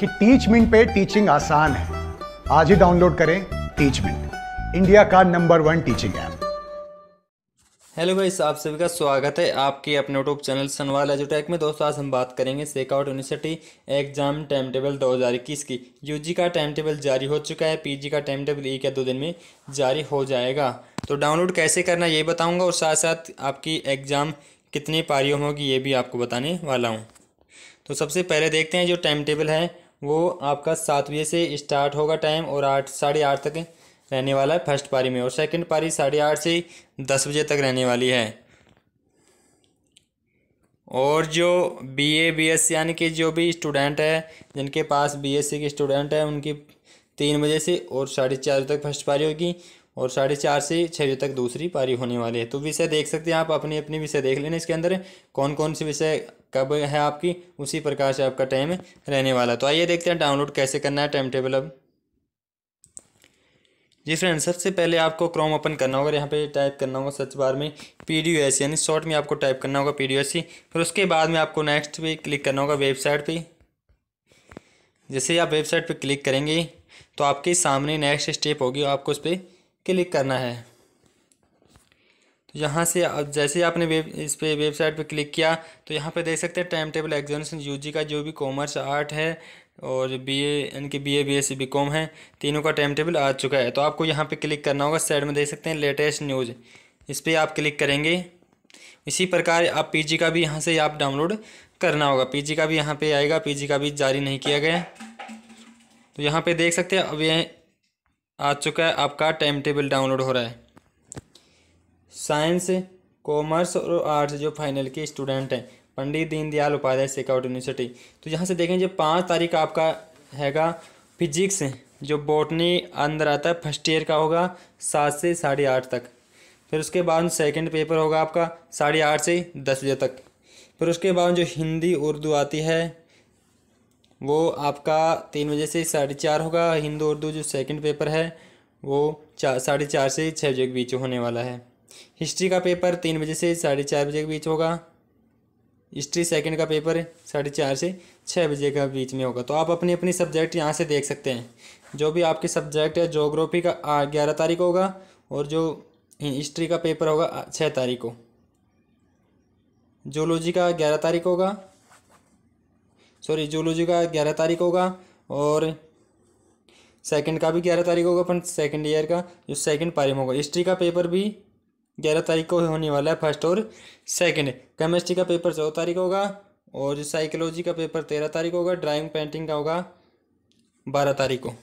कि teach mint पे teaching आसान है आज ही डाउनलोड करें टीच मिंट इंडिया का number one teaching app hello भाई आप सभी का स्वागत है आपके अपने यूट्यूब चैनल सनवाल एजुटेक में दोस्तों आज हम बात करेंगे सेकआउट यूनिवर्सिटी एग्जाम टाइम टेबल 2021 की यूजी का टाइम टेबल जारी हो चुका है पीजी का टाइम टेबल एक या दो दिन में जारी हो जाएगा तो डाउनलोड कैसे करना ये बताऊँगा और साथ साथ आपकी एग्ज़ाम कितनी पारियों होगी ये भी आपको बताने वाला हूँ तो सबसे पहले देखते हैं जो टाइम टेबल है वो आपका सात बजे से स्टार्ट होगा टाइम और आठ साढ़े आठ तक रहने वाला है फर्स्ट पारी में और सेकंड पारी साढ़े आठ से दस बजे तक रहने वाली है और जो बी ए बी एस यानी कि जो भी स्टूडेंट है जिनके पास बी एस सी के स्टूडेंट हैं उनकी तीन बजे से और साढ़े चार तक फर्स्ट पारी होगी और साढ़े चार से छः बजे तक दूसरी पारी होने वाली है तो विषय देख सकते हैं आप अपने अपने विषय देख लेना इसके अंदर कौन कौन से विषय कब है आपकी उसी प्रकार से आपका टाइम रहने वाला तो आइए देखते हैं डाउनलोड कैसे करना है टाइम टेबल अब जी फ्रेंड सबसे पहले आपको क्रोम ओपन करना होगा यहाँ पे टाइप करना होगा सर्च बार में पी डी एस यानी शॉर्ट में आपको टाइप करना होगा पी डी एस सी फिर उसके बाद में आपको नेक्स्ट पे क्लिक करना होगा वेबसाइट पे जैसे आप वेबसाइट पे क्लिक करेंगे तो आपके सामने नेक्स्ट स्टेप होगी आपको उस पर क्लिक करना है तो यहाँ से अब जैसे आपने वेब इस पर वेबसाइट पे क्लिक किया तो यहाँ पे देख सकते हैं टाइम टेबल एग्जामिनेशन यूजी का जो भी कॉमर्स आर्ट है और बी ए इनके B A B S C B com है तीनों का टाइम टेबल आ चुका है तो आपको यहाँ पे क्लिक करना होगा साइड में देख सकते हैं लेटेस्ट न्यूज़ इस पर आप क्लिक करेंगे इसी प्रकार आप पी का भी यहाँ से आप डाउनलोड करना होगा पी का भी यहाँ पर आएगा पी का भी जारी नहीं किया गया तो यहाँ पे देख सकते हैं अब ये आ चुका है आपका टाइम टेबल डाउनलोड हो रहा है साइंस कॉमर्स और आर्ट्स जो फाइनल के स्टूडेंट हैं पंडित दीनदयाल उपाध्याय शेखावट यूनिवर्सिटी तो यहाँ से देखें जो पाँच तारीख आपका हैगा फिजिक्स जो बॉटनी अंदर आता है फर्स्ट ईयर का होगा सात से साढ़े आठ तक फिर उसके बाद सेकंड पेपर होगा आपका साढ़े आठ से दस बजे तक फिर उसके बाद जो हिंदी उर्दू आती है वो आपका तीन बजे से साढ़े चार होगा हिंदू उर्दू जो सेकंड पेपर है वो चार साढ़े चार से छः बजे के बीच होने वाला है हिस्ट्री का पेपर तीन बजे से साढ़े चार बजे के बीच होगा हिस्ट्री सेकंड का पेपर साढ़े चार से छः बजे के बीच में होगा तो आप अपने अपने सब्जेक्ट यहाँ से देख सकते हैं जो भी आपके सब्जेक्ट है जोग्राफी का ग्यारह तारीख होगा और जो हिस्ट्री का पेपर होगा छः तारीख को जोलॉजी का ग्यारह तारीख होगा सॉरी जूलोजी का ग्यारह तारीख होगा और सेकंड का भी ग्यारह तारीख होगा अपन सेकंड ईयर का जो सेकंड पारी में होगा हिस्ट्री का पेपर भी ग्यारह तारीख को होने वाला है फर्स्ट और सेकंड केमिस्ट्री का पेपर चौदह तारीख होगा और जो साइकोलॉजी का पेपर तेरह तारीख होगा ड्राइंग पेंटिंग का होगा बारह तारीख को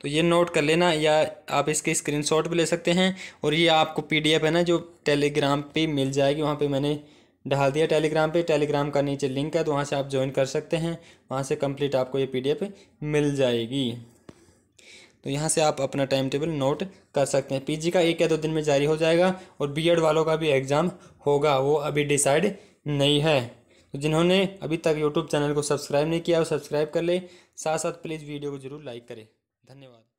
तो ये नोट कर लेना या आप इसके स्क्रीनशॉट भी ले सकते हैं और ये आपको पीडीएफ है ना जो टेलीग्राम पे मिल जाएगी वहाँ पे मैंने डाल दिया टेलीग्राम पे टेलीग्राम का नीचे लिंक है तो वहाँ से आप ज्वाइन कर सकते हैं वहाँ से कंप्लीट आपको ये पीडीएफ मिल जाएगी तो यहाँ से आप अपना टाइम टेबल नोट कर सकते हैं पीजी का एक या दो दिन में जारी हो जाएगा और बीएड वालों का भी एग्ज़ाम होगा वो अभी डिसाइड नहीं है तो जिन्होंने अभी तक यूट्यूब चैनल को सब्सक्राइब नहीं किया वो सब्सक्राइब कर ले साथ साथ प्लीज़ वीडियो को ज़रूर लाइक करें धन्यवाद